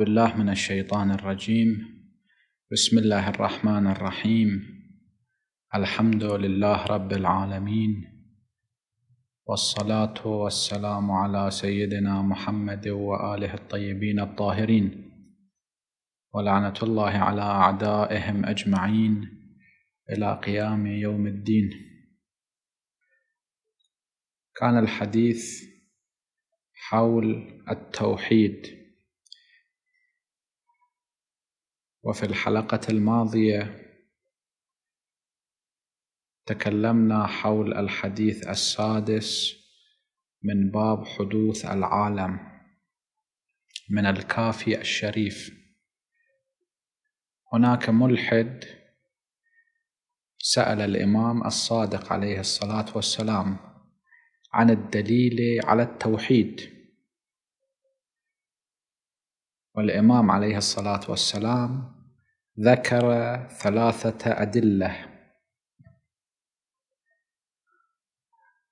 بالله من الشيطان الرجيم بسم الله الرحمن الرحيم الحمد لله رب العالمين والصلاه والسلام على سيدنا محمد واله الطيبين الطاهرين ولعنه الله على اعدائهم اجمعين الى قيام يوم الدين كان الحديث حول التوحيد وفي الحلقة الماضية تكلمنا حول الحديث السادس من باب حدوث العالم من الكافي الشريف هناك ملحد سأل الإمام الصادق عليه الصلاة والسلام عن الدليل على التوحيد والإمام عليه الصلاة والسلام ذكر ثلاثة أدلة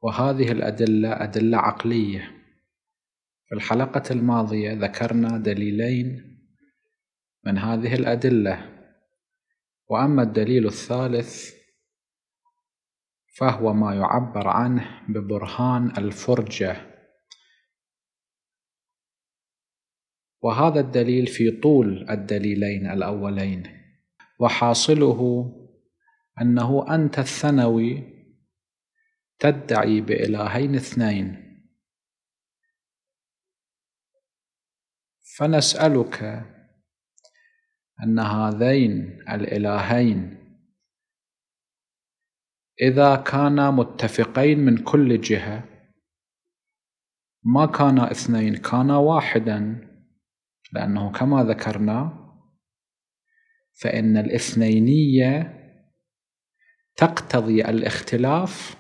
وهذه الأدلة أدلة عقلية في الحلقة الماضية ذكرنا دليلين من هذه الأدلة وأما الدليل الثالث فهو ما يعبر عنه ببرهان الفرجة وهذا الدليل في طول الدليلين الاولين وحاصله انه انت الثانوي تدعي بالهين اثنين فنسالك ان هذين الالهين اذا كانا متفقين من كل جهه ما كانا اثنين كانا واحدا لأنه كما ذكرنا فإن الاثنينية تقتضي الاختلاف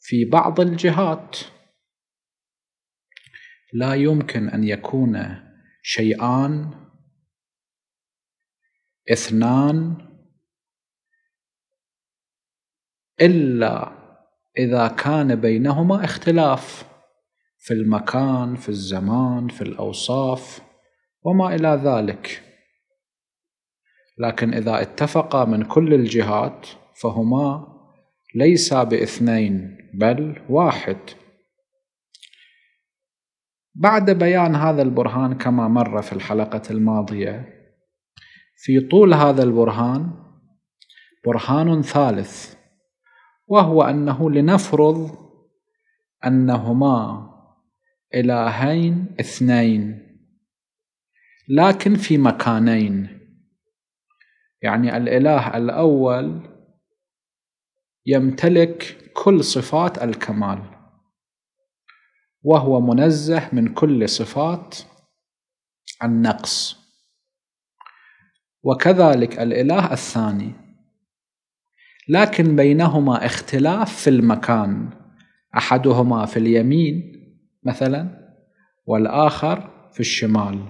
في بعض الجهات لا يمكن أن يكون شيئان اثنان إلا إذا كان بينهما اختلاف في المكان في الزمان في الاوصاف وما الى ذلك لكن اذا اتفقا من كل الجهات فهما ليسا باثنين بل واحد بعد بيان هذا البرهان كما مر في الحلقه الماضيه في طول هذا البرهان برهان ثالث وهو انه لنفرض انهما إلهين اثنين لكن في مكانين يعني الإله الأول يمتلك كل صفات الكمال وهو منزه من كل صفات النقص وكذلك الإله الثاني لكن بينهما اختلاف في المكان أحدهما في اليمين مثلا والآخر في الشمال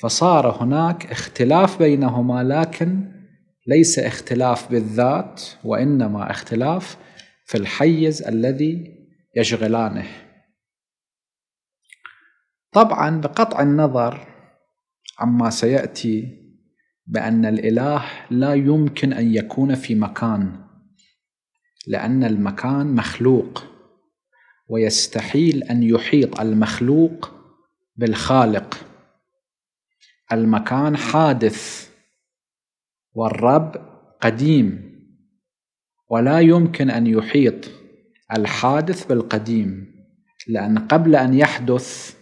فصار هناك اختلاف بينهما لكن ليس اختلاف بالذات وإنما اختلاف في الحيز الذي يشغلانه طبعا بقطع النظر عما سيأتي بأن الإله لا يمكن أن يكون في مكان لأن المكان مخلوق ويستحيل أن يحيط المخلوق بالخالق المكان حادث والرب قديم ولا يمكن أن يحيط الحادث بالقديم لأن قبل أن يحدث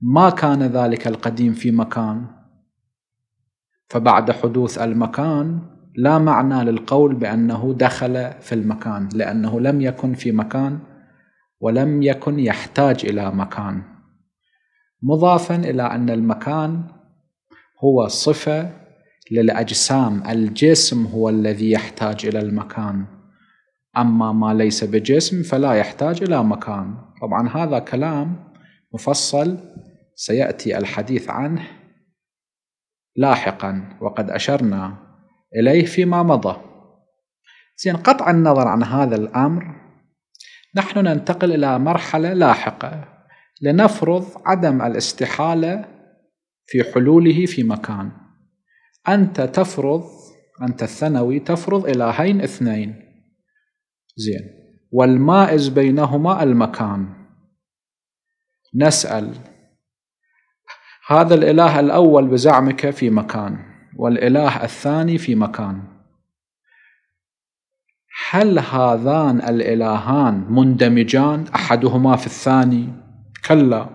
ما كان ذلك القديم في مكان فبعد حدوث المكان لا معنى للقول بأنه دخل في المكان لأنه لم يكن في مكان ولم يكن يحتاج إلى مكان مضافا إلى أن المكان هو صفة للأجسام الجسم هو الذي يحتاج إلى المكان أما ما ليس بجسم فلا يحتاج إلى مكان طبعا هذا كلام مفصل سيأتي الحديث عنه لاحقا وقد أشرنا إليه فيما مضى زين قطع النظر عن هذا الأمر نحن ننتقل إلى مرحلة لاحقة لنفرض عدم الاستحالة في حلوله في مكان أنت تفرض أنت الثانوي تفرض إلهين اثنين زين والمائز بينهما المكان نسأل هذا الإله الأول بزعمك في مكان والإله الثاني في مكان هل هذان الإلهان مندمجان أحدهما في الثاني كلا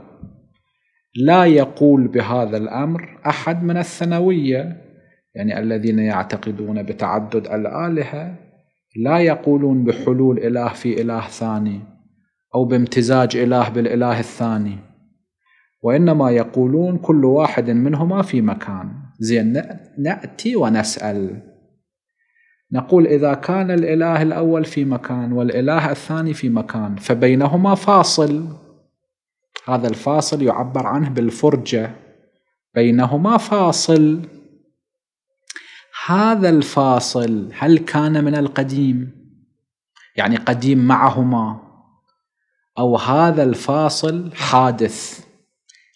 لا يقول بهذا الأمر أحد من الثانوية يعني الذين يعتقدون بتعدد الآلهة لا يقولون بحلول إله في إله ثاني أو بامتزاج إله بالإله الثاني وإنما يقولون كل واحد منهما في مكان زين نأتي ونسأل نقول إذا كان الإله الأول في مكان والإله الثاني في مكان فبينهما فاصل هذا الفاصل يعبر عنه بالفرجة بينهما فاصل هذا الفاصل هل كان من القديم يعني قديم معهما أو هذا الفاصل حادث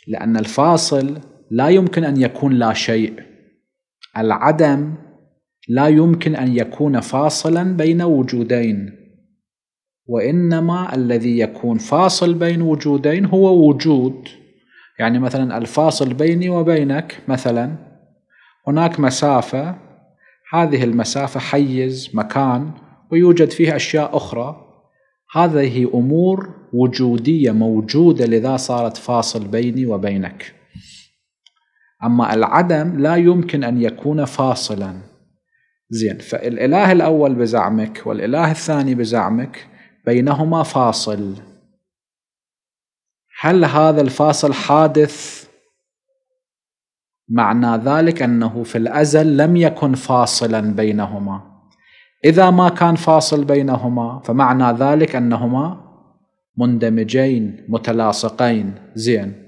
لأن الفاصل لا يمكن أن يكون لا شيء العدم لا يمكن أن يكون فاصلا بين وجودين وإنما الذي يكون فاصل بين وجودين هو وجود يعني مثلا الفاصل بيني وبينك مثلا هناك مسافة هذه المسافة حيز مكان ويوجد فيه أشياء أخرى هذه أمور وجودية موجودة لذا صارت فاصل بيني وبينك أما العدم لا يمكن أن يكون فاصلا زين فالإله الأول بزعمك والإله الثاني بزعمك بينهما فاصل هل هذا الفاصل حادث؟ معنى ذلك أنه في الأزل لم يكن فاصلا بينهما إذا ما كان فاصل بينهما فمعنى ذلك أنهما مندمجين متلاصقين زين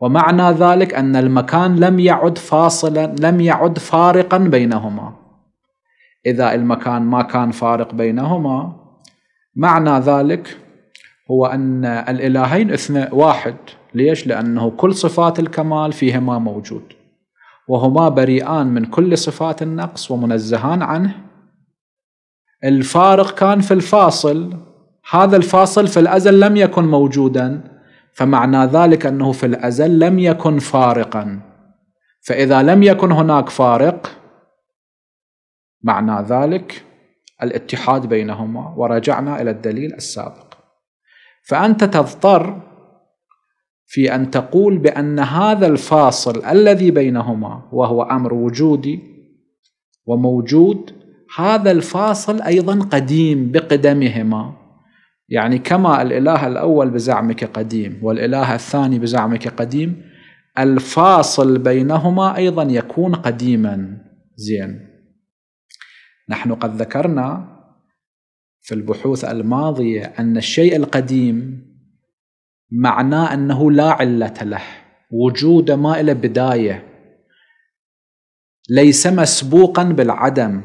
ومعنى ذلك أن المكان لم يعد فاصلا لم يعد فارقا بينهما إذا المكان ما كان فارق بينهما معنى ذلك هو أن الإلهين اثنى واحد ليش؟ لأنه كل صفات الكمال فيهما موجود وهما بريئان من كل صفات النقص ومنزهان عنه الفارق كان في الفاصل هذا الفاصل في الأزل لم يكن موجودا فمعنى ذلك انه في الازل لم يكن فارقا فاذا لم يكن هناك فارق معنى ذلك الاتحاد بينهما ورجعنا الى الدليل السابق فانت تضطر في ان تقول بان هذا الفاصل الذي بينهما وهو امر وجودي وموجود هذا الفاصل ايضا قديم بقدمهما يعني كما الإله الأول بزعمك قديم والإله الثاني بزعمك قديم الفاصل بينهما أيضا يكون قديما زين نحن قد ذكرنا في البحوث الماضية أن الشيء القديم معناه أنه لا علة له وجود ما إلى بداية ليس مسبوقا بالعدم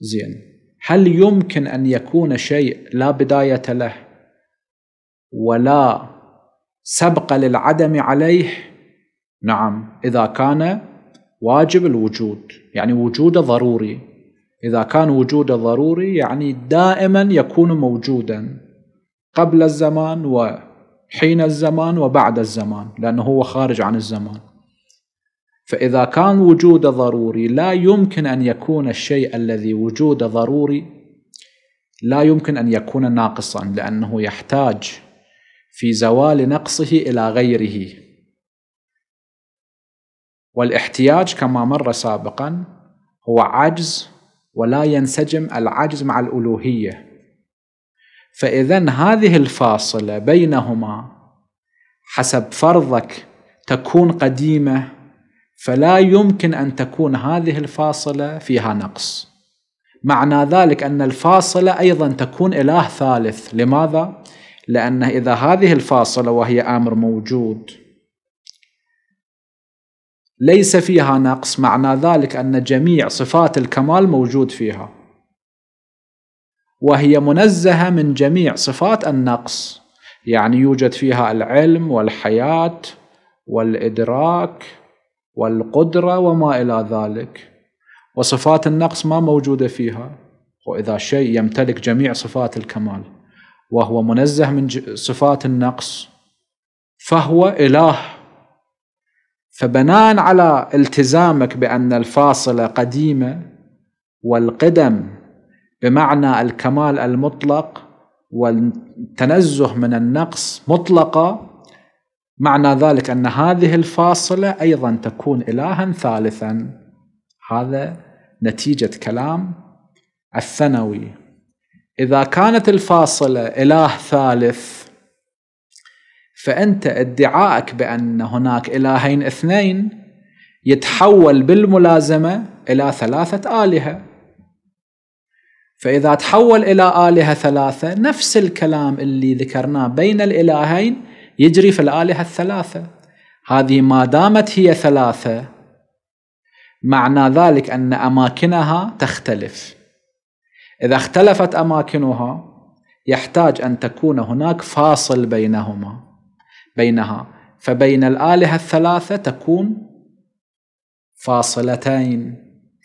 زين هل يمكن ان يكون شيء لا بدايه له ولا سبق للعدم عليه نعم اذا كان واجب الوجود يعني وجوده ضروري اذا كان وجوده ضروري يعني دائما يكون موجودا قبل الزمان وحين الزمان وبعد الزمان لانه هو خارج عن الزمان فإذا كان وجود ضروري لا يمكن أن يكون الشيء الذي وجود ضروري لا يمكن أن يكون ناقصا لأنه يحتاج في زوال نقصه إلى غيره والاحتياج كما مر سابقا هو عجز ولا ينسجم العجز مع الألوهية فإذا هذه الفاصلة بينهما حسب فرضك تكون قديمة فلا يمكن أن تكون هذه الفاصلة فيها نقص معنى ذلك أن الفاصلة أيضا تكون إله ثالث لماذا؟ لأن إذا هذه الفاصلة وهي أمر موجود ليس فيها نقص معنى ذلك أن جميع صفات الكمال موجود فيها وهي منزهة من جميع صفات النقص يعني يوجد فيها العلم والحياة والإدراك والقدرة وما إلى ذلك وصفات النقص ما موجودة فيها وإذا شيء يمتلك جميع صفات الكمال وهو منزه من صفات النقص فهو إله فبناء على التزامك بأن الفاصلة قديمة والقدم بمعنى الكمال المطلق والتنزه من النقص مطلقة معنى ذلك أن هذه الفاصلة أيضا تكون إلها ثالثا هذا نتيجة كلام الثنوي إذا كانت الفاصلة إله ثالث فأنت ادعائك بأن هناك إلهين اثنين يتحول بالملازمة إلى ثلاثة آلهة فإذا تحول إلى آلهة ثلاثة نفس الكلام اللي ذكرناه بين الإلهين يجري في الآلهة الثلاثة هذه ما دامت هي ثلاثة معنى ذلك أن أماكنها تختلف إذا اختلفت أماكنها يحتاج أن تكون هناك فاصل بينهما بينها فبين الآلهة الثلاثة تكون فاصلتين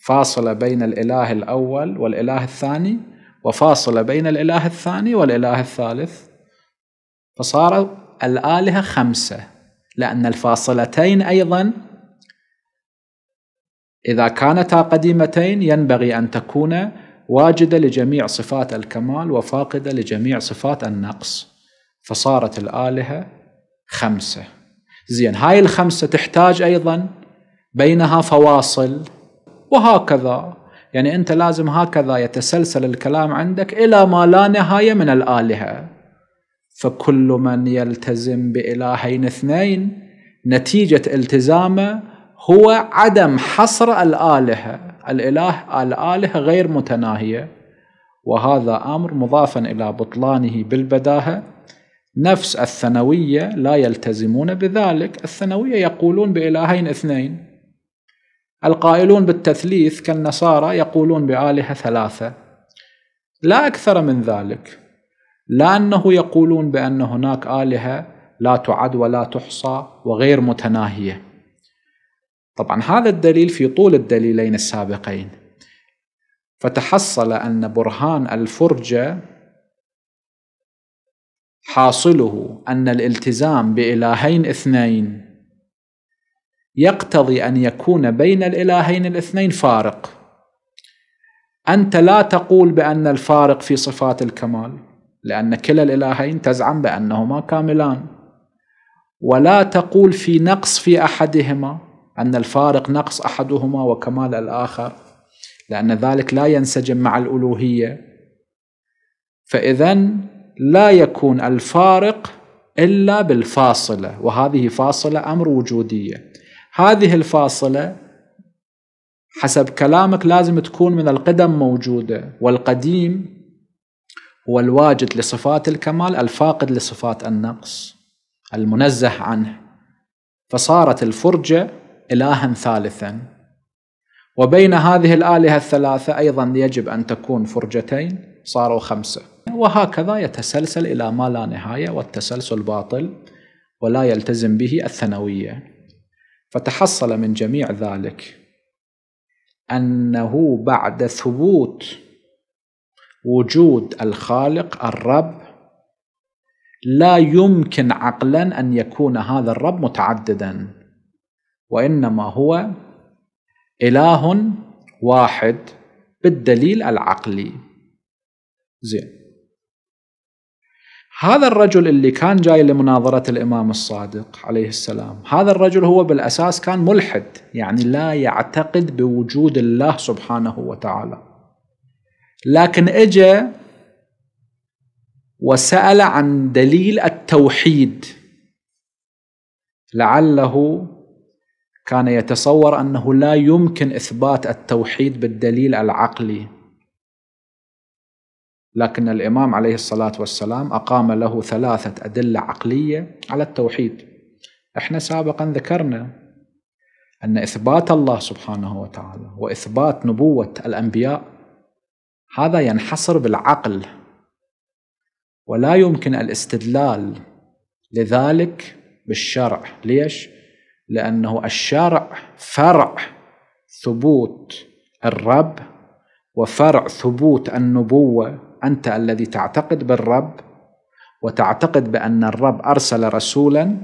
فاصلة بين الإله الأول والإله الثاني وفاصلة بين الإله الثاني والإله الثالث فصار الآلهة خمسة لأن الفاصلتين أيضا إذا كانتا قديمتين ينبغي أن تكون واجدة لجميع صفات الكمال وفاقدة لجميع صفات النقص فصارت الآلهة خمسة زين هاي الخمسة تحتاج أيضا بينها فواصل وهكذا يعني أنت لازم هكذا يتسلسل الكلام عندك إلى ما لا نهاية من الآلهة فكل من يلتزم بإلهين اثنين نتيجة التزامه هو عدم حصر الآلهة الإله الآلهة غير متناهية وهذا أمر مضافا إلى بطلانه بالبداهة نفس الثانوية لا يلتزمون بذلك الثانوية يقولون بإلهين اثنين القائلون بالتثليث كالنصارى يقولون بآلهة ثلاثة لا أكثر من ذلك لأنه يقولون بأن هناك آلهة لا تعد ولا تحصى وغير متناهية طبعا هذا الدليل في طول الدليلين السابقين فتحصل أن برهان الفرجة حاصله أن الالتزام بإلهين اثنين يقتضي أن يكون بين الإلهين الاثنين فارق أنت لا تقول بأن الفارق في صفات الكمال لأن كلا الإلهين تزعم بأنهما كاملان ولا تقول في نقص في أحدهما أن الفارق نقص أحدهما وكمال الآخر لأن ذلك لا ينسجم مع الألوهية فإذا لا يكون الفارق إلا بالفاصلة وهذه فاصلة أمر وجودية هذه الفاصلة حسب كلامك لازم تكون من القدم موجودة والقديم هو الواجد لصفات الكمال الفاقد لصفات النقص المنزه عنه فصارت الفرجة إلها ثالثا وبين هذه الآلهة الثلاثة أيضا يجب أن تكون فرجتين صاروا خمسة وهكذا يتسلسل إلى ما لا نهاية والتسلسل باطل ولا يلتزم به الثانوية فتحصل من جميع ذلك أنه بعد ثبوت وجود الخالق الرب لا يمكن عقلا ان يكون هذا الرب متعددا وانما هو اله واحد بالدليل العقلي زين هذا الرجل اللي كان جاي لمناظرة الإمام الصادق عليه السلام هذا الرجل هو بالأساس كان ملحد يعني لا يعتقد بوجود الله سبحانه وتعالى لكن اجا وسال عن دليل التوحيد لعله كان يتصور انه لا يمكن اثبات التوحيد بالدليل العقلي لكن الامام عليه الصلاه والسلام اقام له ثلاثه ادله عقليه على التوحيد احنا سابقا ذكرنا ان اثبات الله سبحانه وتعالى واثبات نبوه الانبياء هذا ينحصر بالعقل ولا يمكن الاستدلال لذلك بالشرع ليش لانه الشرع فرع ثبوت الرب وفرع ثبوت النبوه انت الذي تعتقد بالرب وتعتقد بان الرب ارسل رسولا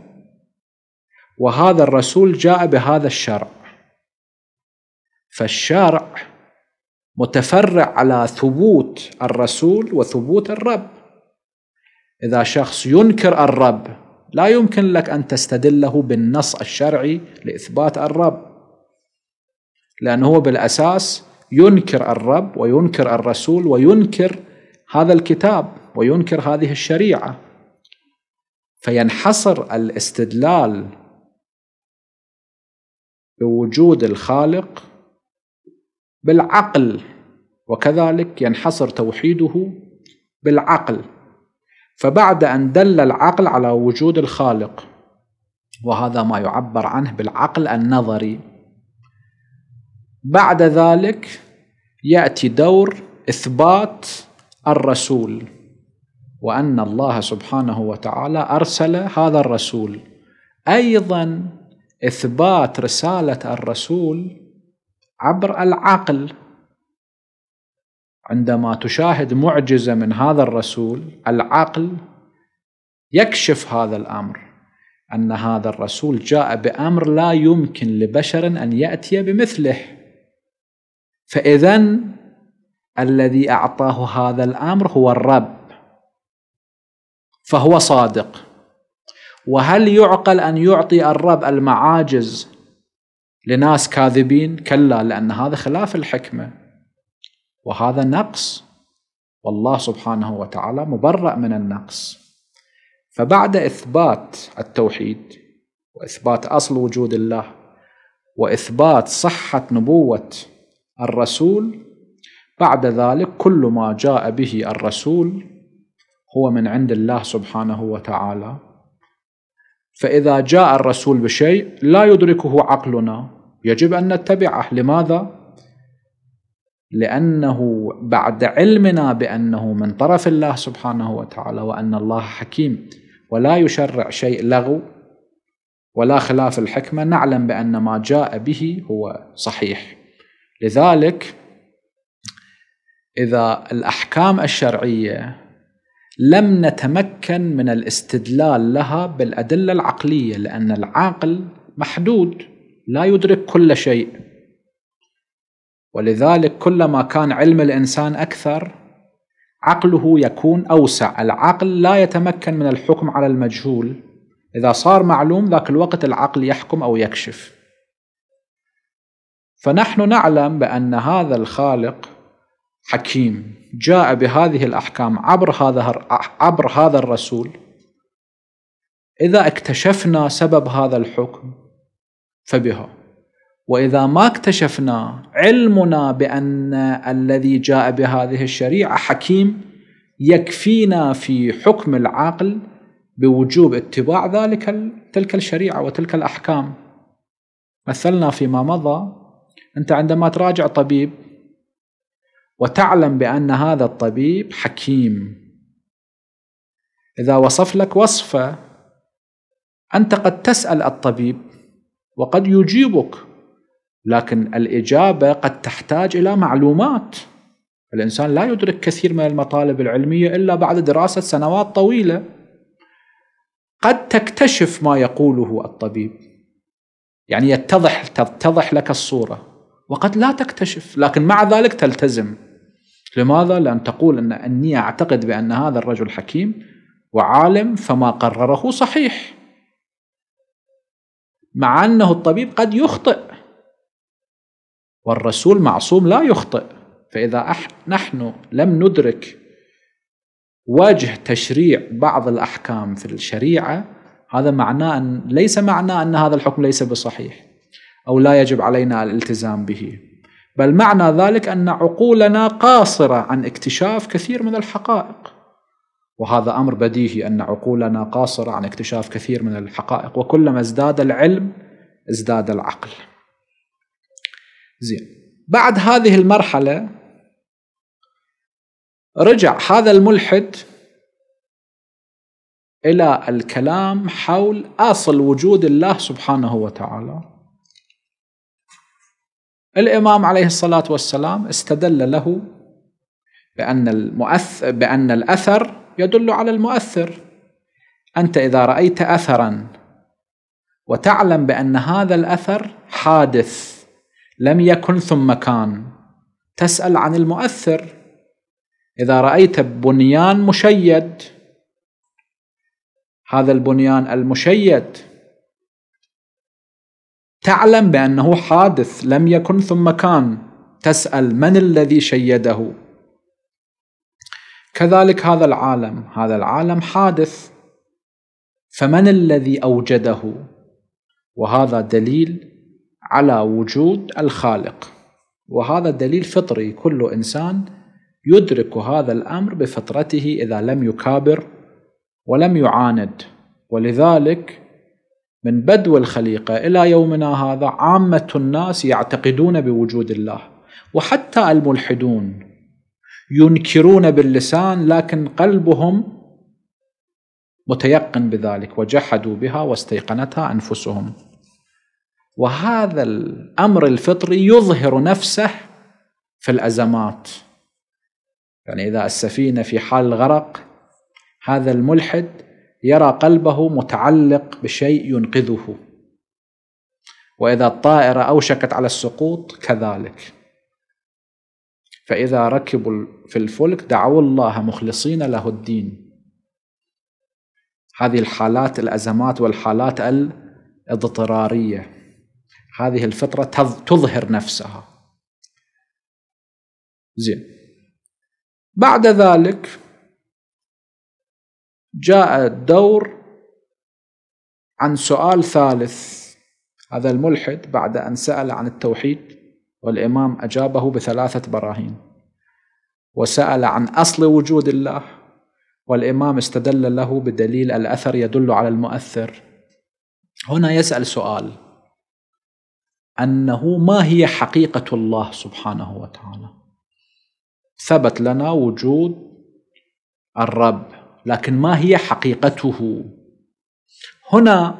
وهذا الرسول جاء بهذا الشرع فالشرع متفرع على ثبوت الرسول وثبوت الرب اذا شخص ينكر الرب لا يمكن لك ان تستدله بالنص الشرعي لاثبات الرب لانه هو بالاساس ينكر الرب وينكر الرسول وينكر هذا الكتاب وينكر هذه الشريعه فينحصر الاستدلال بوجود الخالق بالعقل وكذلك ينحصر توحيده بالعقل فبعد أن دل العقل على وجود الخالق وهذا ما يعبر عنه بالعقل النظري بعد ذلك يأتي دور إثبات الرسول وأن الله سبحانه وتعالى أرسل هذا الرسول أيضا إثبات رسالة الرسول عبر العقل عندما تشاهد معجزه من هذا الرسول العقل يكشف هذا الامر ان هذا الرسول جاء بامر لا يمكن لبشر ان ياتي بمثله فاذا الذي اعطاه هذا الامر هو الرب فهو صادق وهل يعقل ان يعطي الرب المعاجز لناس كاذبين كلا لأن هذا خلاف الحكمة وهذا نقص والله سبحانه وتعالى مبرأ من النقص فبعد إثبات التوحيد وإثبات أصل وجود الله وإثبات صحة نبوة الرسول بعد ذلك كل ما جاء به الرسول هو من عند الله سبحانه وتعالى فإذا جاء الرسول بشيء لا يدركه عقلنا يجب أن نتبعه لماذا؟ لأنه بعد علمنا بأنه من طرف الله سبحانه وتعالى وأن الله حكيم ولا يشرع شيء لغو ولا خلاف الحكمة نعلم بأن ما جاء به هو صحيح لذلك إذا الأحكام الشرعية لم نتمكن من الاستدلال لها بالأدلة العقلية لأن العقل محدود لا يدرك كل شيء ولذلك كلما كان علم الإنسان أكثر عقله يكون أوسع العقل لا يتمكن من الحكم على المجهول إذا صار معلوم ذاك الوقت العقل يحكم أو يكشف فنحن نعلم بأن هذا الخالق حكيم جاء بهذه الأحكام عبر هذا عبر هذا الرسول إذا اكتشفنا سبب هذا الحكم فبها واذا ما اكتشفنا علمنا بان الذي جاء بهذه الشريعه حكيم يكفينا في حكم العقل بوجوب اتباع ذلك تلك الشريعه وتلك الاحكام مثلنا فيما مضى انت عندما تراجع طبيب وتعلم بان هذا الطبيب حكيم اذا وصف لك وصفه انت قد تسال الطبيب وقد يجيبك لكن الإجابة قد تحتاج إلى معلومات الإنسان لا يدرك كثير من المطالب العلمية إلا بعد دراسة سنوات طويلة قد تكتشف ما يقوله الطبيب يعني يتضح تتضح لك الصورة وقد لا تكتشف لكن مع ذلك تلتزم لماذا؟ لأن تقول أن أني أعتقد بأن هذا الرجل حكيم وعالم فما قرره صحيح مع أنه الطبيب قد يخطئ والرسول معصوم لا يخطئ فإذا نحن لم ندرك وجه تشريع بعض الأحكام في الشريعة هذا معناه أن ليس معناه أن هذا الحكم ليس بصحيح أو لا يجب علينا الالتزام به بل معنى ذلك أن عقولنا قاصرة عن اكتشاف كثير من الحقائق وهذا امر بديهي ان عقولنا قاصره عن اكتشاف كثير من الحقائق وكلما ازداد العلم ازداد العقل. زين بعد هذه المرحله رجع هذا الملحد الى الكلام حول اصل وجود الله سبحانه وتعالى. الامام عليه الصلاه والسلام استدل له بأن المؤث بأن الأثر يدل على المؤثر انت اذا رايت اثرا وتعلم بان هذا الاثر حادث لم يكن ثم كان تسال عن المؤثر اذا رايت بنيان مشيد هذا البنيان المشيد تعلم بانه حادث لم يكن ثم كان تسال من الذي شيده كذلك هذا العالم هذا العالم حادث فمن الذي اوجده وهذا دليل على وجود الخالق وهذا دليل فطري كل انسان يدرك هذا الامر بفطرته اذا لم يكابر ولم يعاند ولذلك من بدو الخليقه الى يومنا هذا عامه الناس يعتقدون بوجود الله وحتى الملحدون ينكرون باللسان لكن قلبهم متيقن بذلك وجحدوا بها واستيقنتها انفسهم وهذا الامر الفطري يظهر نفسه في الازمات يعني اذا السفينه في حال الغرق هذا الملحد يرى قلبه متعلق بشيء ينقذه واذا الطائره اوشكت على السقوط كذلك فإذا ركبوا في الفلك دعوا الله مخلصين له الدين هذه الحالات الأزمات والحالات الاضطرارية هذه الفطرة تظهر نفسها زين بعد ذلك جاء الدور عن سؤال ثالث هذا الملحد بعد أن سأل عن التوحيد والإمام أجابه بثلاثة براهين وسأل عن أصل وجود الله والإمام استدل له بدليل الأثر يدل على المؤثر هنا يسأل سؤال أنه ما هي حقيقة الله سبحانه وتعالى ثبت لنا وجود الرب لكن ما هي حقيقته هنا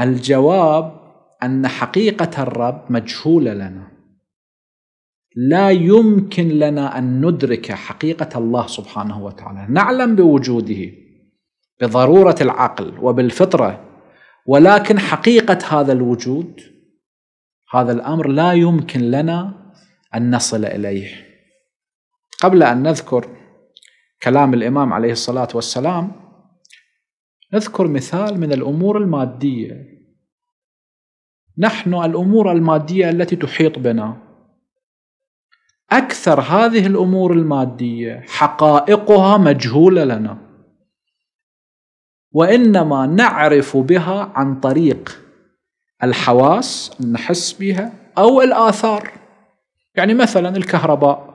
الجواب أن حقيقة الرب مجهولة لنا لا يمكن لنا أن ندرك حقيقة الله سبحانه وتعالى نعلم بوجوده بضرورة العقل وبالفطرة ولكن حقيقة هذا الوجود هذا الأمر لا يمكن لنا أن نصل إليه قبل أن نذكر كلام الإمام عليه الصلاة والسلام نذكر مثال من الأمور المادية نحن الامور الماديه التي تحيط بنا اكثر هذه الامور الماديه حقائقها مجهوله لنا وانما نعرف بها عن طريق الحواس نحس بها او الاثار يعني مثلا الكهرباء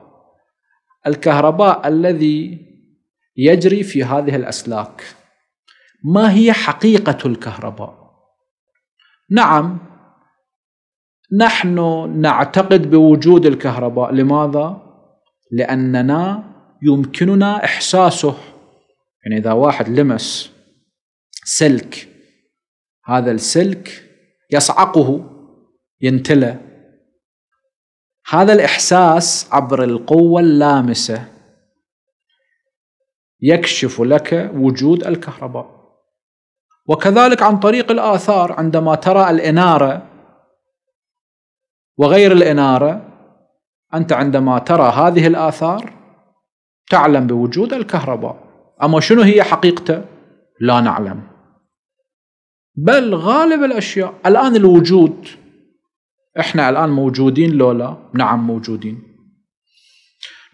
الكهرباء الذي يجري في هذه الاسلاك ما هي حقيقه الكهرباء نعم نحن نعتقد بوجود الكهرباء لماذا؟ لأننا يمكننا إحساسه يعني إذا واحد لمس سلك هذا السلك يصعقه ينتلى هذا الإحساس عبر القوة اللامسة يكشف لك وجود الكهرباء وكذلك عن طريق الآثار عندما ترى الإنارة وغير الإنارة أنت عندما ترى هذه الآثار تعلم بوجود الكهرباء أما شنو هي حقيقته لا نعلم بل غالب الأشياء الآن الوجود إحنا الآن موجودين لولا نعم موجودين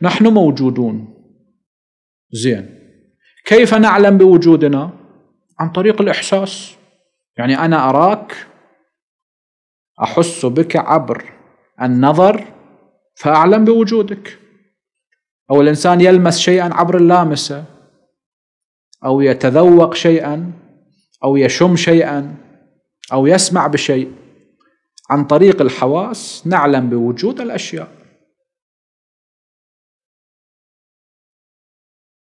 نحن موجودون زين كيف نعلم بوجودنا عن طريق الإحساس يعني أنا أراك أحس بك عبر النظر فأعلم بوجودك أو الإنسان يلمس شيئا عبر اللامسة أو يتذوق شيئا أو يشم شيئا أو يسمع بشيء عن طريق الحواس نعلم بوجود الأشياء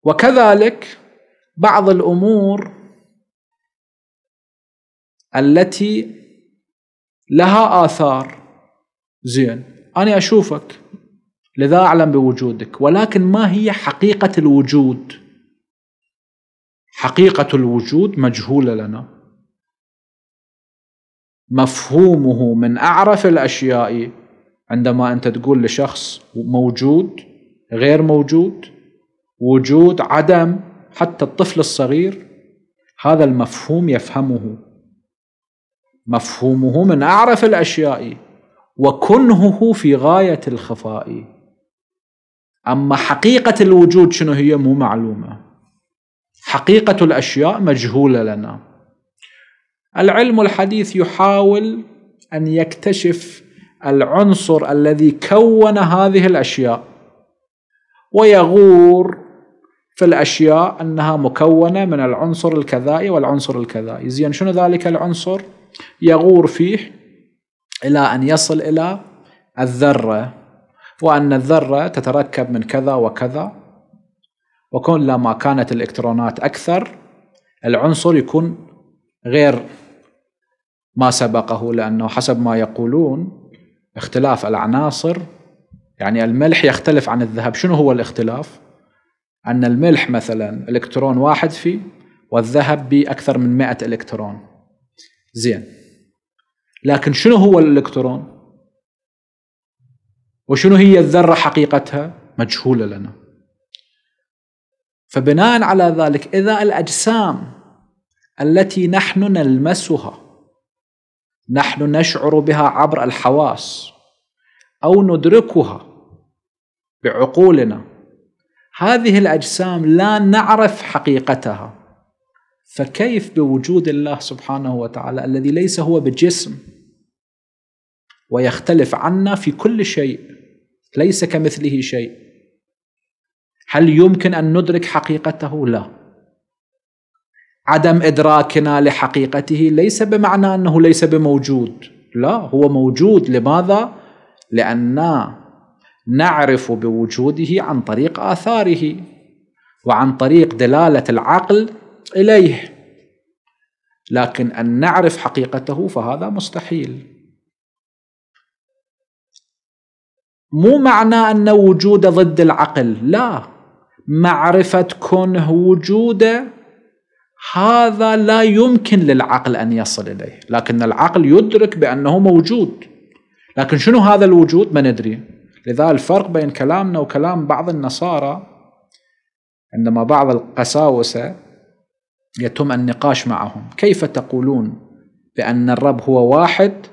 وكذلك بعض الأمور التي لها آثار زين أنا أشوفك لذا أعلم بوجودك ولكن ما هي حقيقة الوجود حقيقة الوجود مجهولة لنا مفهومه من أعرف الأشياء عندما أنت تقول لشخص موجود غير موجود وجود عدم حتى الطفل الصغير هذا المفهوم يفهمه مفهومه من أعرف الأشياء وكنهه في غاية الخفاء أما حقيقة الوجود شنو هي مو معلومة حقيقة الأشياء مجهولة لنا العلم الحديث يحاول أن يكتشف العنصر الذي كون هذه الأشياء ويغور في الأشياء أنها مكونة من العنصر الكذائي والعنصر الكذائي زين شنو ذلك العنصر؟ يغور فيه إلى أن يصل إلى الذرة وأن الذرة تتركب من كذا وكذا وكلما كانت الإلكترونات أكثر العنصر يكون غير ما سبقه لأنه حسب ما يقولون اختلاف العناصر يعني الملح يختلف عن الذهب شنو هو الاختلاف؟ أن الملح مثلا إلكترون واحد فيه والذهب بأكثر من 100 إلكترون زين لكن شنو هو الالكترون وشنو هي الذره حقيقتها مجهوله لنا فبناء على ذلك اذا الاجسام التي نحن نلمسها نحن نشعر بها عبر الحواس او ندركها بعقولنا هذه الاجسام لا نعرف حقيقتها فكيف بوجود الله سبحانه وتعالى الذي ليس هو بجسم ويختلف عنا في كل شيء ليس كمثله شيء هل يمكن ان ندرك حقيقته لا عدم ادراكنا لحقيقته ليس بمعنى انه ليس بموجود لا هو موجود لماذا لاننا نعرف بوجوده عن طريق اثاره وعن طريق دلاله العقل إليه لكن أن نعرف حقيقته فهذا مستحيل مو معنى أن وجوده ضد العقل لا معرفة كنه وجوده هذا لا يمكن للعقل أن يصل إليه لكن العقل يدرك بأنه موجود لكن شنو هذا الوجود ما ندري لذا الفرق بين كلامنا وكلام بعض النصارى عندما بعض القساوسة يتم النقاش معهم كيف تقولون بأن الرب هو واحد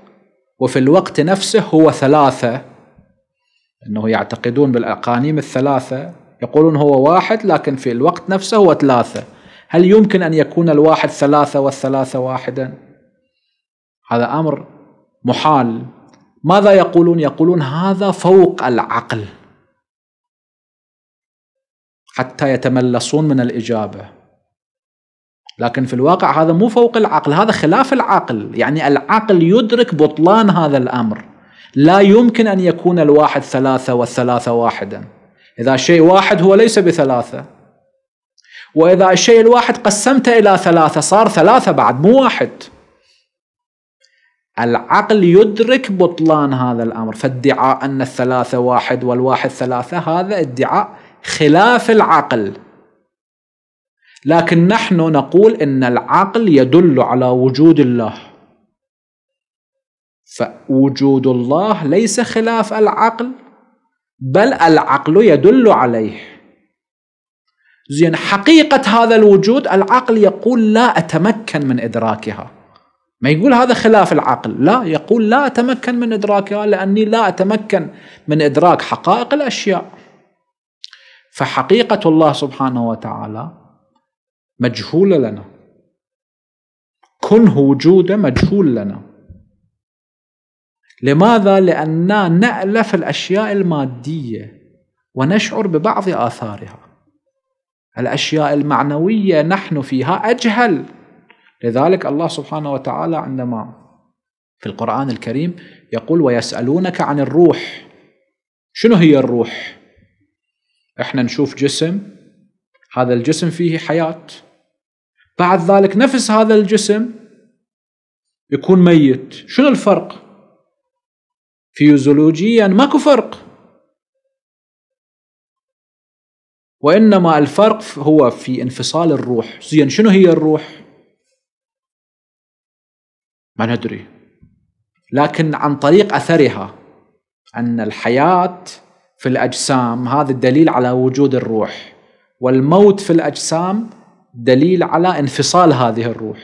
وفي الوقت نفسه هو ثلاثة أنه يعتقدون بالأقانيم الثلاثة يقولون هو واحد لكن في الوقت نفسه هو ثلاثة هل يمكن أن يكون الواحد ثلاثة والثلاثة واحدا هذا أمر محال ماذا يقولون يقولون هذا فوق العقل حتى يتملصون من الإجابة لكن في الواقع هذا مو فوق العقل هذا خلاف العقل يعني العقل يدرك بطلان هذا الأمر لا يمكن أن يكون الواحد ثلاثة والثلاثة واحدا إذا شيء واحد هو ليس بثلاثة وإذا الشيء الواحد قسمته إلى ثلاثة صار ثلاثة بعد مو واحد العقل يدرك بطلان هذا الأمر فادعاء أن الثلاثة واحد والواحد ثلاثة هذا ادعاء خلاف العقل لكن نحن نقول ان العقل يدل على وجود الله فوجود الله ليس خلاف العقل بل العقل يدل عليه زين حقيقة هذا الوجود العقل يقول لا أتمكن من إدراكها ما يقول هذا خلاف العقل لا يقول لا أتمكن من إدراكها لأني لا أتمكن من إدراك حقائق الأشياء فحقيقة الله سبحانه وتعالى مجهولة لنا كنه وجوده مجهول لنا لماذا؟ لأننا نألف الأشياء المادية ونشعر ببعض آثارها الأشياء المعنوية نحن فيها أجهل لذلك الله سبحانه وتعالى عندما في القرآن الكريم يقول ويسألونك عن الروح شنو هي الروح؟ احنا نشوف جسم هذا الجسم فيه حياه بعد ذلك نفس هذا الجسم يكون ميت شنو الفرق فيزيولوجيا ماكو فرق وإنما الفرق هو في انفصال الروح زين شنو هي الروح ما ندري لكن عن طريق أثرها أن الحياة في الأجسام هذا الدليل على وجود الروح والموت في الأجسام دليل على انفصال هذه الروح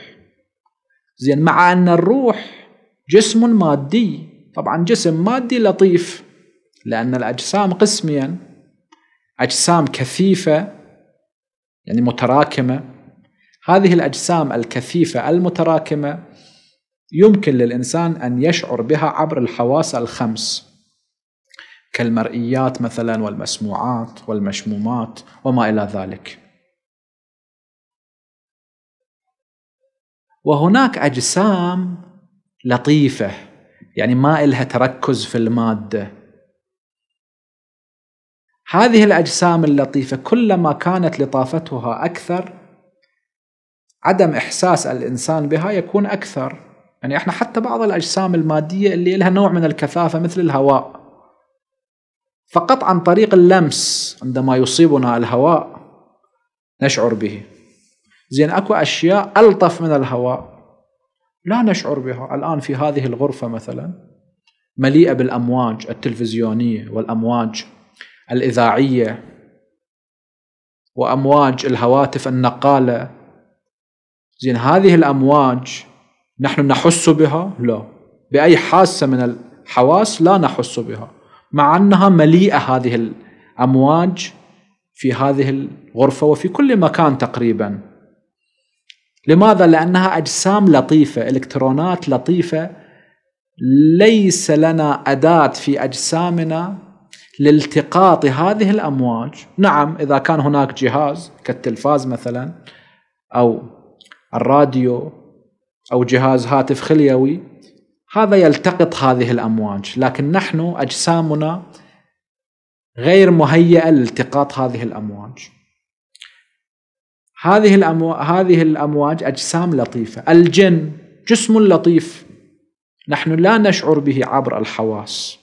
زين مع أن الروح جسم مادي طبعا جسم مادي لطيف لأن الأجسام قسميا أجسام كثيفة يعني متراكمة هذه الأجسام الكثيفة المتراكمة يمكن للإنسان أن يشعر بها عبر الحواس الخمس كالمرئيات مثلا والمسموعات والمشمومات وما إلى ذلك وهناك اجسام لطيفه يعني ما الها تركز في الماده هذه الاجسام اللطيفه كلما كانت لطافتها اكثر عدم احساس الانسان بها يكون اكثر يعني احنا حتى بعض الاجسام الماديه اللي لها نوع من الكثافه مثل الهواء فقط عن طريق اللمس عندما يصيبنا الهواء نشعر به زين اكو اشياء الطف من الهواء لا نشعر بها الان في هذه الغرفه مثلا مليئه بالامواج التلفزيونيه والامواج الاذاعيه وامواج الهواتف النقاله زين هذه الامواج نحن نحس بها لا باي حاسه من الحواس لا نحس بها مع انها مليئه هذه الامواج في هذه الغرفه وفي كل مكان تقريبا لماذا؟ لأنها أجسام لطيفة إلكترونات لطيفة ليس لنا أداة في أجسامنا لالتقاط هذه الأمواج نعم إذا كان هناك جهاز كالتلفاز مثلا أو الراديو أو جهاز هاتف خليوي هذا يلتقط هذه الأمواج لكن نحن أجسامنا غير مهيئة لالتقاط هذه الأمواج هذه الأمو... هذه الأمواج أجسام لطيفة الجن جسم لطيف نحن لا نشعر به عبر الحواس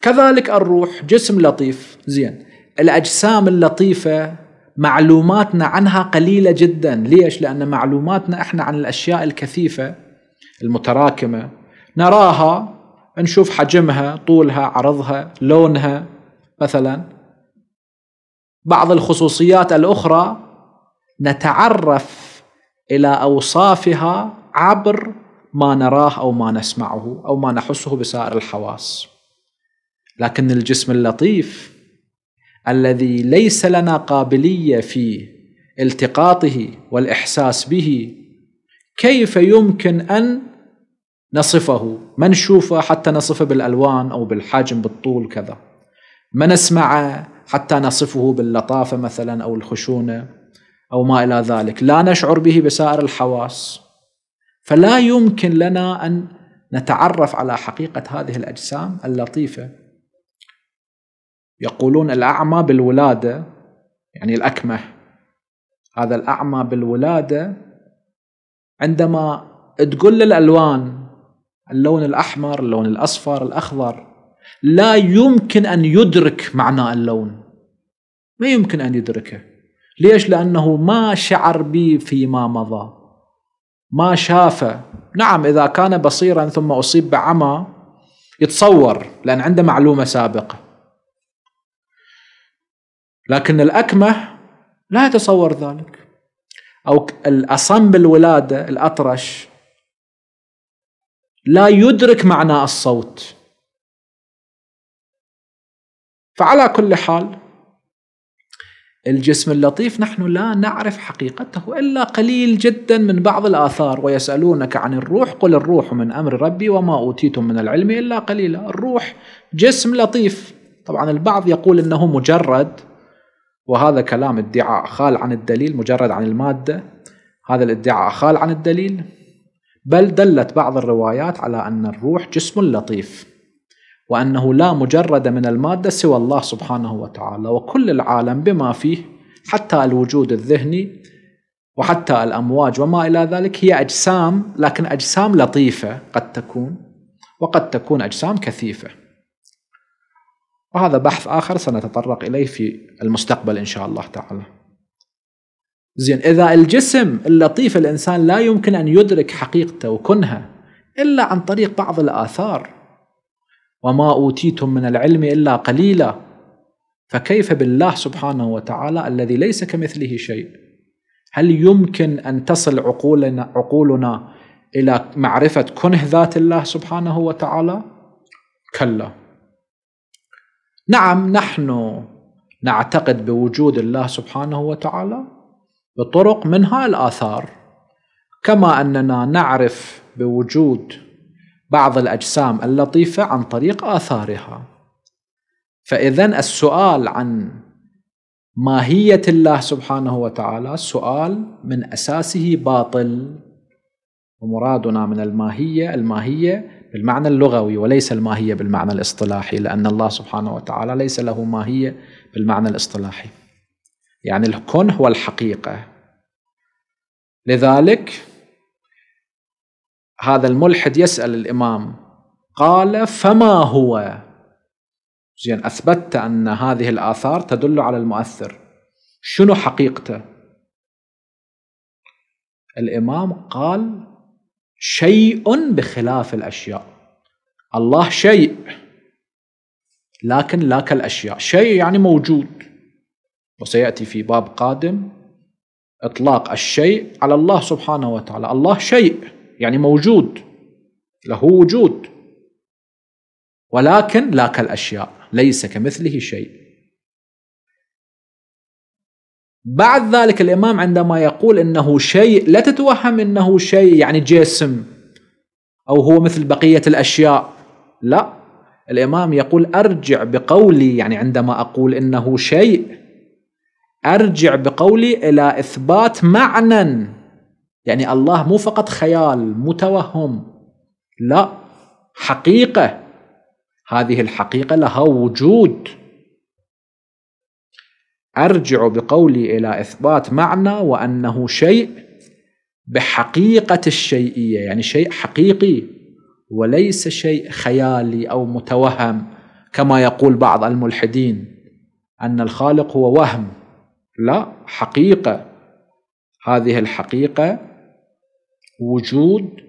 كذلك الروح جسم لطيف زين الأجسام اللطيفة معلوماتنا عنها قليلة جدا ليش؟ لأن معلوماتنا إحنا عن الأشياء الكثيفة المتراكمة نراها نشوف حجمها طولها عرضها لونها مثلا بعض الخصوصيات الاخرى نتعرف الى اوصافها عبر ما نراه او ما نسمعه او ما نحسه بسائر الحواس لكن الجسم اللطيف الذي ليس لنا قابليه في التقاطه والاحساس به كيف يمكن ان نصفه ما نشوفه حتى نصفه بالالوان او بالحجم بالطول كذا ما نسمعه حتى نصفه باللطافة مثلا أو الخشونة أو ما إلى ذلك لا نشعر به بسائر الحواس فلا يمكن لنا أن نتعرف على حقيقة هذه الأجسام اللطيفة يقولون الأعمى بالولادة يعني الأكمه هذا الأعمى بالولادة عندما تقول الألوان اللون الأحمر اللون الأصفر الأخضر لا يمكن أن يدرك معنى اللون ما يمكن أن يدركه ليش؟ لأنه ما شعر به فيما مضى ما شافه نعم إذا كان بصيرا ثم أصيب بعمى يتصور لأن عنده معلومة سابقة لكن الأكمه لا يتصور ذلك أو الأصم بالولادة الأطرش لا يدرك معنى الصوت فعلى كل حال الجسم اللطيف نحن لا نعرف حقيقته الا قليل جدا من بعض الاثار ويسالونك عن الروح قل الروح من امر ربي وما اوتيتم من العلم الا قليلا الروح جسم لطيف طبعا البعض يقول انه مجرد وهذا كلام ادعاء خال عن الدليل مجرد عن الماده هذا الادعاء خال عن الدليل بل دلت بعض الروايات على ان الروح جسم لطيف وأنه لا مجرد من المادة سوى الله سبحانه وتعالى وكل العالم بما فيه حتى الوجود الذهني وحتى الأمواج وما إلى ذلك هي أجسام لكن أجسام لطيفة قد تكون وقد تكون أجسام كثيفة وهذا بحث آخر سنتطرق إليه في المستقبل إن شاء الله تعالى زين إذا الجسم اللطيف الإنسان لا يمكن أن يدرك حقيقته وكنها إلا عن طريق بعض الآثار وما اوتيتم من العلم الا قليلا فكيف بالله سبحانه وتعالى الذي ليس كمثله شيء هل يمكن ان تصل عقولنا عقولنا الى معرفه كنه ذات الله سبحانه وتعالى كلا نعم نحن نعتقد بوجود الله سبحانه وتعالى بطرق منها الاثار كما اننا نعرف بوجود بعض الأجسام اللطيفة عن طريق آثارها فإذا السؤال عن ماهية الله سبحانه وتعالى سؤال من أساسه باطل ومرادنا من الماهية الماهية بالمعنى اللغوي وليس الماهية بالمعنى الاصطلاحي لأن الله سبحانه وتعالى ليس له ماهية بالمعنى الاصطلاحي يعني الكون هو الحقيقة لذلك هذا الملحد يسأل الإمام قال فما هو زين أثبتت أن هذه الآثار تدل على المؤثر شنو حقيقته الإمام قال شيء بخلاف الأشياء الله شيء لكن لا كالأشياء شيء يعني موجود وسيأتي في باب قادم إطلاق الشيء على الله سبحانه وتعالى الله شيء يعني موجود له وجود ولكن لا كالاشياء ليس كمثله شيء بعد ذلك الامام عندما يقول انه شيء لا تتوهم انه شيء يعني جسم او هو مثل بقيه الاشياء لا الامام يقول ارجع بقولي يعني عندما اقول انه شيء ارجع بقولي الى اثبات معنى يعني الله مو فقط خيال متوهم لا حقيقة هذه الحقيقة لها وجود أرجع بقولي إلى إثبات معنى وأنه شيء بحقيقة الشيئية يعني شيء حقيقي وليس شيء خيالي أو متوهم كما يقول بعض الملحدين أن الخالق هو وهم لا حقيقة هذه الحقيقة وجود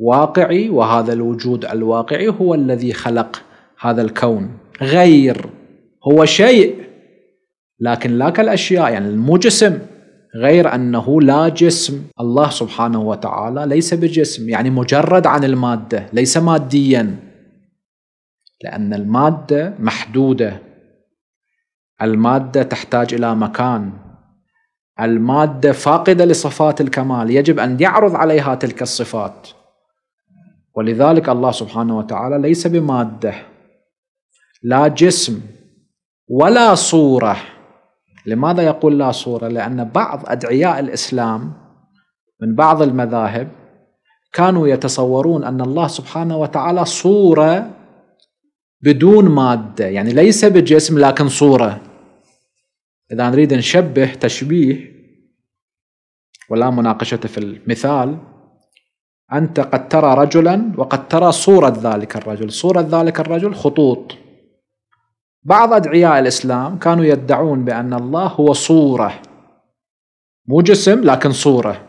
واقعي وهذا الوجود الواقعي هو الذي خلق هذا الكون غير هو شيء لكن لا كالاشياء يعني مو جسم غير انه لا جسم الله سبحانه وتعالى ليس بجسم يعني مجرد عن الماده ليس ماديا لان الماده محدوده الماده تحتاج الى مكان المادة فاقدة لصفات الكمال يجب أن يعرض عليها تلك الصفات ولذلك الله سبحانه وتعالى ليس بمادة لا جسم ولا صورة لماذا يقول لا صورة؟ لأن بعض أدعياء الإسلام من بعض المذاهب كانوا يتصورون أن الله سبحانه وتعالى صورة بدون مادة يعني ليس بجسم لكن صورة إذا نريد نشبه تشبيه ولا مناقشته في المثال أنت قد ترى رجلا وقد ترى صورة ذلك الرجل صورة ذلك الرجل خطوط بعض أدعياء الإسلام كانوا يدعون بأن الله هو صورة مو جسم لكن صورة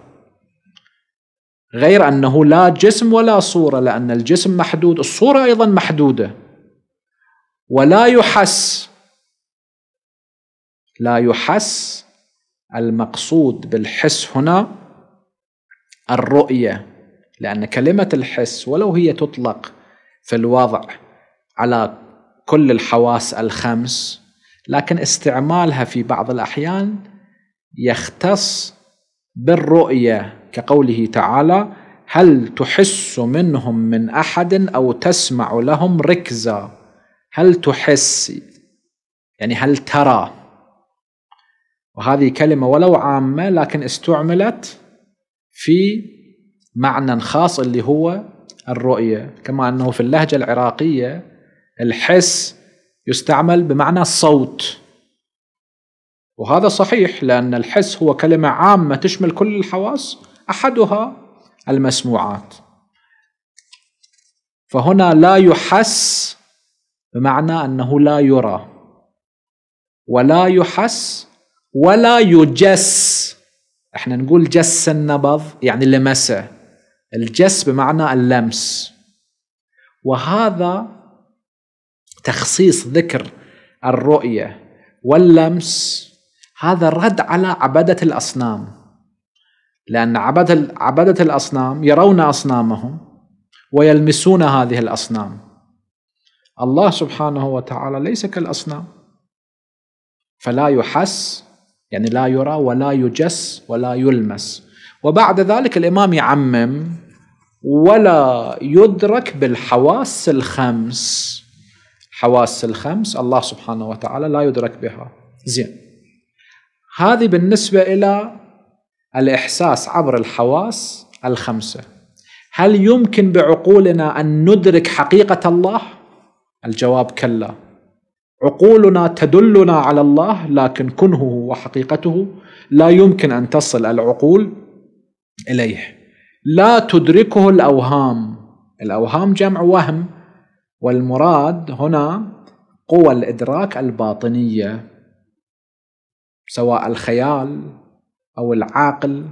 غير أنه لا جسم ولا صورة لأن الجسم محدود الصورة أيضا محدودة ولا يحس لا يحس المقصود بالحس هنا الرؤية لأن كلمة الحس ولو هي تطلق في الوضع على كل الحواس الخمس لكن استعمالها في بعض الأحيان يختص بالرؤية كقوله تعالى هل تحس منهم من أحد أو تسمع لهم ركزا هل تحس يعني هل ترى وهذه كلمة ولو عامة لكن استعملت في معنى خاص اللي هو الرؤية كما أنه في اللهجة العراقية الحس يستعمل بمعنى الصوت وهذا صحيح لأن الحس هو كلمة عامة تشمل كل الحواس أحدها المسموعات فهنا لا يحس بمعنى أنه لا يرى ولا يحس ولا يجس احنا نقول جس النبض يعني لمسه الجس بمعنى اللمس وهذا تخصيص ذكر الرؤيه واللمس هذا رد على عبده الاصنام لان عبده عبده الاصنام يرون اصنامهم ويلمسون هذه الاصنام الله سبحانه وتعالى ليس كالاصنام فلا يحس يعني لا يرى ولا يجس ولا يلمس وبعد ذلك الإمام يعمم ولا يدرك بالحواس الخمس حواس الخمس الله سبحانه وتعالى لا يدرك بها زين هذه بالنسبة إلى الإحساس عبر الحواس الخمسة هل يمكن بعقولنا أن ندرك حقيقة الله؟ الجواب كلا عقولنا تدلنا على الله لكن كنهه وحقيقته لا يمكن ان تصل العقول اليه لا تدركه الاوهام الاوهام جمع وهم والمراد هنا قوى الادراك الباطنيه سواء الخيال او العقل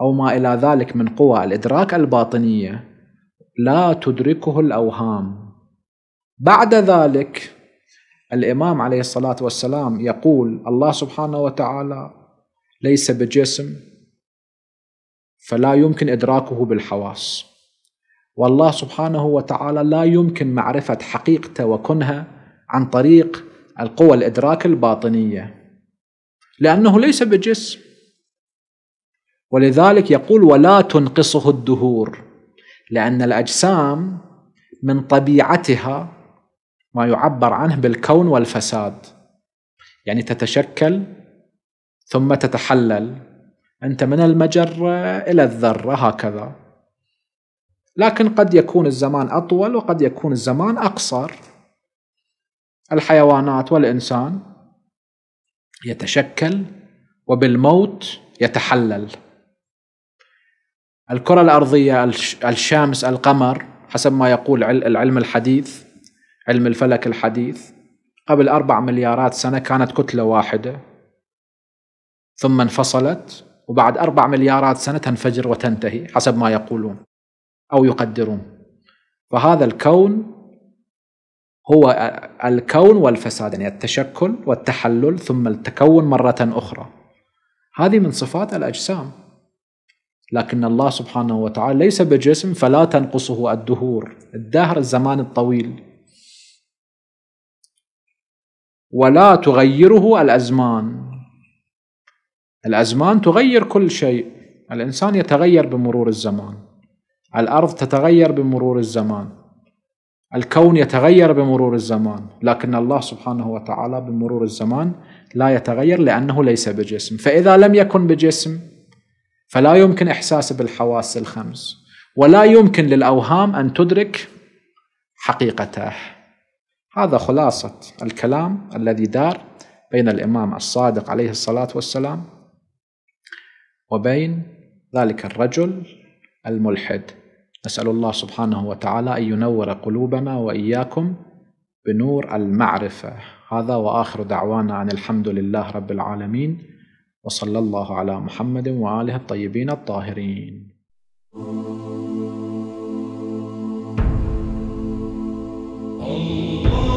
او ما الى ذلك من قوى الادراك الباطنيه لا تدركه الاوهام بعد ذلك الإمام عليه الصلاة والسلام يقول الله سبحانه وتعالى ليس بجسم فلا يمكن إدراكه بالحواس والله سبحانه وتعالى لا يمكن معرفة حقيقته وكنها عن طريق القوى الإدراك الباطنية لأنه ليس بجسم ولذلك يقول ولا تنقصه الدهور لأن الأجسام من طبيعتها ما يعبر عنه بالكون والفساد يعني تتشكل ثم تتحلل انت من المجره الى الذره هكذا لكن قد يكون الزمان اطول وقد يكون الزمان اقصر الحيوانات والانسان يتشكل وبالموت يتحلل الكره الارضيه الشمس القمر حسب ما يقول العلم الحديث علم الفلك الحديث قبل أربع مليارات سنة كانت كتلة واحدة ثم انفصلت وبعد أربع مليارات سنة تنفجر وتنتهي حسب ما يقولون أو يقدرون فهذا الكون هو الكون والفساد يعني التشكل والتحلل ثم التكون مرة أخرى هذه من صفات الأجسام لكن الله سبحانه وتعالى ليس بجسم فلا تنقصه الدهور الدهر الزمان الطويل ولا تغيره الأزمان الأزمان تغير كل شيء الإنسان يتغير بمرور الزمان الأرض تتغير بمرور الزمان الكون يتغير بمرور الزمان لكن الله سبحانه وتعالى بمرور الزمان لا يتغير لأنه ليس بجسم فإذا لم يكن بجسم فلا يمكن إحساسه بالحواس الخمس ولا يمكن للأوهام أن تدرك حقيقته هذا خلاصة الكلام الذي دار بين الإمام الصادق عليه الصلاة والسلام وبين ذلك الرجل الملحد نسأل الله سبحانه وتعالى أن ينور قلوبنا وإياكم بنور المعرفة هذا وآخر دعوانا أن الحمد لله رب العالمين وصلى الله على محمد وآله الطيبين الطاهرين Allah